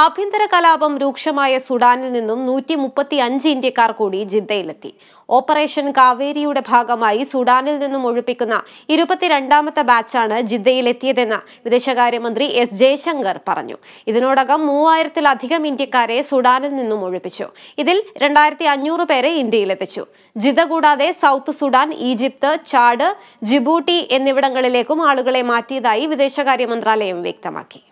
ആഭ്യന്തര കലാപം രൂക്ഷമായ സുഡാനിൽ നിന്നും നൂറ്റി മുപ്പത്തി അഞ്ച് ഇന്ത്യക്കാർ കൂടി ജിദ്ദയിലെത്തി ഓപ്പറേഷൻ കാവേരിയുടെ ഭാഗമായി സുഡാനിൽ നിന്നും ഒഴിപ്പിക്കുന്ന ഇരുപത്തിരണ്ടാമത്തെ ബാച്ചാണ് ജിദ്ദയിലെത്തിയതെന്ന് വിദേശകാര്യമന്ത്രി എസ് ജയശങ്കർ പറഞ്ഞു ഇതിനോടകം മൂവായിരത്തിലധികം ഇന്ത്യക്കാരെ സുഡാനിൽ നിന്നും ഒഴിപ്പിച്ചു ഇതിൽ രണ്ടായിരത്തി അഞ്ഞൂറ് പേരെ ഇന്ത്യയിലെത്തിച്ചു ജിദ്ദ കൂടാതെ South Sudan Egypt Chad Djibouti എന്നിവിടങ്ങളിലേക്കും ആളുകളെ മാറ്റിയതായി വിദേശകാര്യ മന്ത്രാലയം വ്യക്തമാക്കി